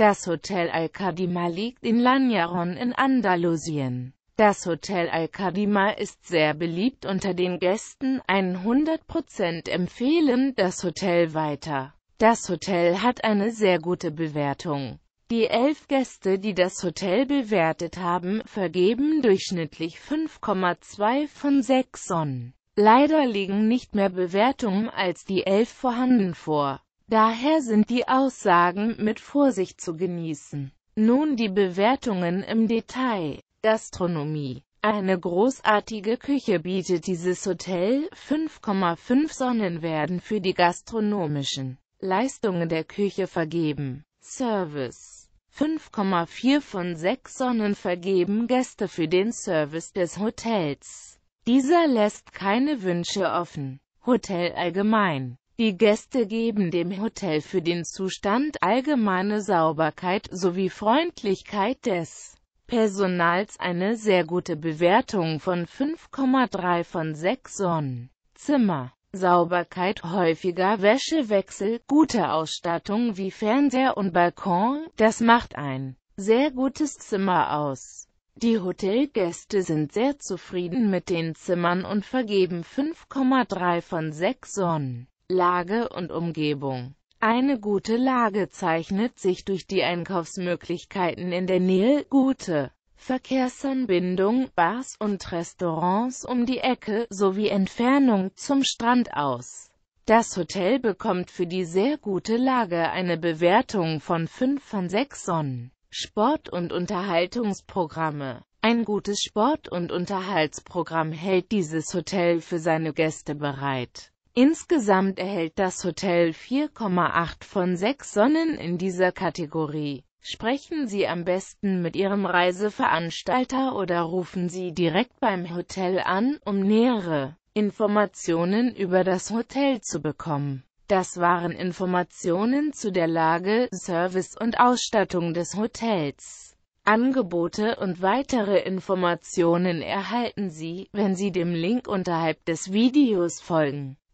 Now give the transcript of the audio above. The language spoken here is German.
Das Hotel Al-Kadima liegt in Lanyaron in Andalusien. Das Hotel Al-Kadima ist sehr beliebt unter den Gästen, 100% empfehlen das Hotel weiter. Das Hotel hat eine sehr gute Bewertung. Die elf Gäste, die das Hotel bewertet haben, vergeben durchschnittlich 5,2 von 6 Sonnen. Leider liegen nicht mehr Bewertungen als die elf vorhanden vor. Daher sind die Aussagen mit Vorsicht zu genießen. Nun die Bewertungen im Detail. Gastronomie. Eine großartige Küche bietet dieses Hotel. 5,5 Sonnen werden für die gastronomischen Leistungen der Küche vergeben. Service. 5,4 von 6 Sonnen vergeben Gäste für den Service des Hotels. Dieser lässt keine Wünsche offen. Hotel allgemein. Die Gäste geben dem Hotel für den Zustand allgemeine Sauberkeit sowie Freundlichkeit des Personals eine sehr gute Bewertung von 5,3 von 6 Sonnen. Zimmer, Sauberkeit, häufiger Wäschewechsel, gute Ausstattung wie Fernseher und Balkon, das macht ein sehr gutes Zimmer aus. Die Hotelgäste sind sehr zufrieden mit den Zimmern und vergeben 5,3 von 6 Sonnen. Lage und Umgebung. Eine gute Lage zeichnet sich durch die Einkaufsmöglichkeiten in der Nähe, gute Verkehrsanbindung, Bars und Restaurants um die Ecke sowie Entfernung zum Strand aus. Das Hotel bekommt für die sehr gute Lage eine Bewertung von 5 von 6 Sonnen. Sport- und Unterhaltungsprogramme Ein gutes Sport- und Unterhaltsprogramm hält dieses Hotel für seine Gäste bereit. Insgesamt erhält das Hotel 4,8 von 6 Sonnen in dieser Kategorie. Sprechen Sie am besten mit Ihrem Reiseveranstalter oder rufen Sie direkt beim Hotel an, um nähere Informationen über das Hotel zu bekommen. Das waren Informationen zu der Lage, Service und Ausstattung des Hotels. Angebote und weitere Informationen erhalten Sie, wenn Sie dem Link unterhalb des Videos folgen.